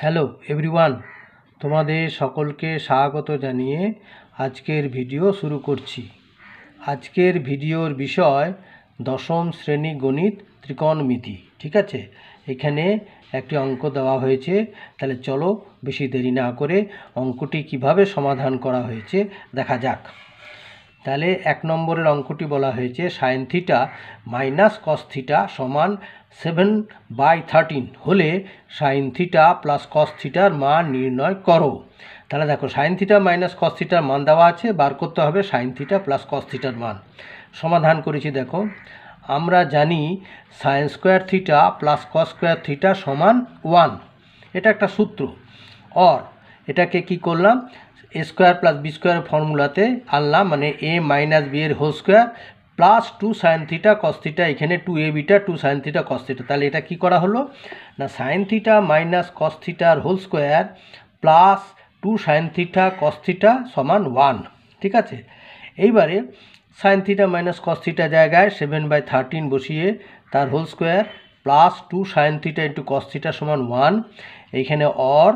hello everyone তোমাদের সকলকে স্বাগত জানিয়ে আজকের ভিডিও শুরু করছি আজকের ভিডিওর বিষয় দশম শ্রেণী গণিত ত্রিকোণমিতি ঠিক আছে এখানে একটি অঙ্ক দেওয়া হয়েছে তাহলে চলো বেশি দেরি না করে অঙ্কটি কিভাবে সমাধান করা হয়েছে দেখা যাক তাহলে এক নম্বরের অঙ্কটি বলা হয়েছে সায়েন্থিটা মাইনাস কস থিটা সমান সেভেন বাই থার্টিন হলে সাইন থিটা প্লাস কস থিটার মান নির্ণয় করো তাহলে দেখো সাইন থিটা মাইনাস কস থিটার মান দেওয়া আছে বার করতে হবে সাইন থিটা প্লাস কস থিটার মান সমাধান করেছি দেখো আমরা জানি sine square theta plus cos square theta সমান ওয়ান এটা একটা সূত্র অর এটাকে কি করলাম A square plus B square ফর্মুলাতে আনলাম মানে এ মাইনাস বি এর whole square plus two sine theta cos এখানে two A beta two sine theta cos তাহলে এটা কি করা হলো না সাইন থিটা মাইনাস কস থিটার whole square plus two sine theta cos সমান ওয়ান ঠিক আছে এইবারে সাইন থিটা মাইনাস কস জায়গায় সেভেন বাই থার্টিন বসিয়ে তার whole square plus two sine theta into cos সমান ওয়ান এইখানে অর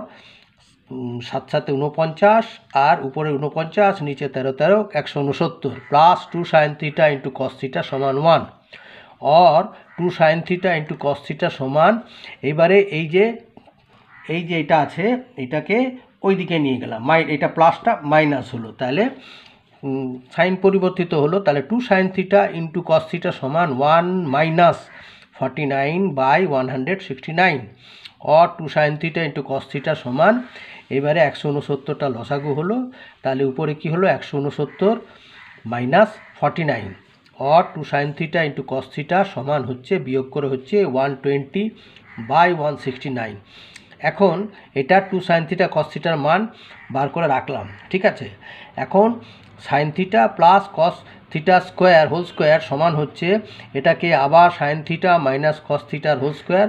সাত সাতে উনপঞ্চাশ আর উপরে উনপঞ্চাশ নিচে তেরো তেরো একশো উনসত্তর plus two sine theta into cos সমান one or two sine theta into cos সমান এইবারে এই যে এই যে এটা আছে এটাকে ওই দিকে নিয়ে গেলাম মাই এটা প্লাসটা মাইনাস হলো তাহলে সাইন পরিবর্তিত হলো তাহলে two sine theta into cos সমান ওয়ান মাইনাস 49 বাই 169 অ টু সাইন ইন্টু কস সমান এবারে একশো উনসত্তরটা লসাগু হলো তাহলে উপরে কি হলো একশো উনসত্তর মাইনাস ফর্টি নাইন অ two sine theta into cos সমান হচ্ছে বিয়োগ করে হচ্ছে one twenty by one sixty nine এখন এটা টু সাইন থিটা কস মান বার করে রাখলাম ঠিক আছে এখন sine theta plus cos theta square whole square সমান হচ্ছে এটাকে আবার সাইন থিটা মাইনাস কস থিটার whole square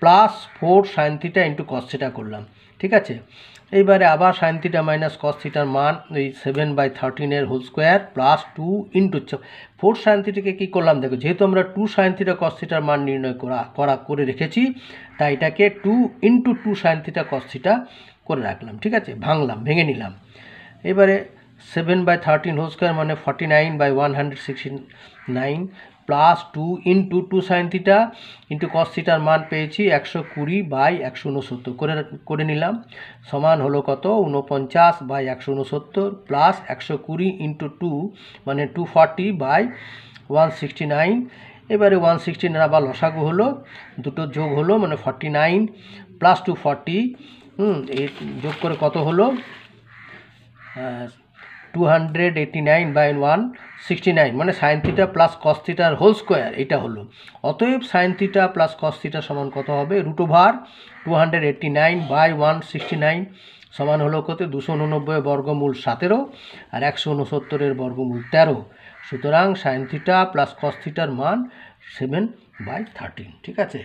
plus four sine theta into cos theta করলাম ঠিক আছে এইবারে আবার সাইন থিটা মাইনাস কস থিটার মান এই সেভেন বাই থার্টিনের whole square plus two into four sine থিটাকে কী করলাম দেখো যেহেতু আমরা টু সাইন থিটা কস থিটার মান নির্ণয় করা করা করে রেখেছি তাই এটাকে two into two sine theta cos theta করে রাখলাম ঠিক আছে ভাঙলাম ভেঙে নিলাম এবারে seven by thirteen whole square মানে forty nine by one hundred sixty nine plus two into two sine theta into cos থিটার মান পেয়েছি একশো কুড়ি বাই একশো উনসত্তর করে করে নিলাম সমান হলো কত উনপঞ্চাশ বাই একশো উনসত্তর প্লাস একশো কুড়ি ইন্টু টু মানে two forty by one sixty nine এবারে ওয়ান সিক্সটি নাইন আবার লসাগু হলো দুটো যোগ হলো মানে forty nine plus two forty hmm যোগ করে কত হলো two hundred nine by one sixty nine মানে sine theta plus cos whole square এটা হলো অতএব সাইন থিটা প্লাস কস সমান কত হবে root over two hundred nine by one sixty nine সমান হলো কত দুশো উননব্বই বর্গমূল সতেরো আর একশো উনসত্তরের বর্গমূল তেরো সুতরাং সাইন থিটা প্লাস কস মান সেভেন বাই থার্টিন ঠিক আছে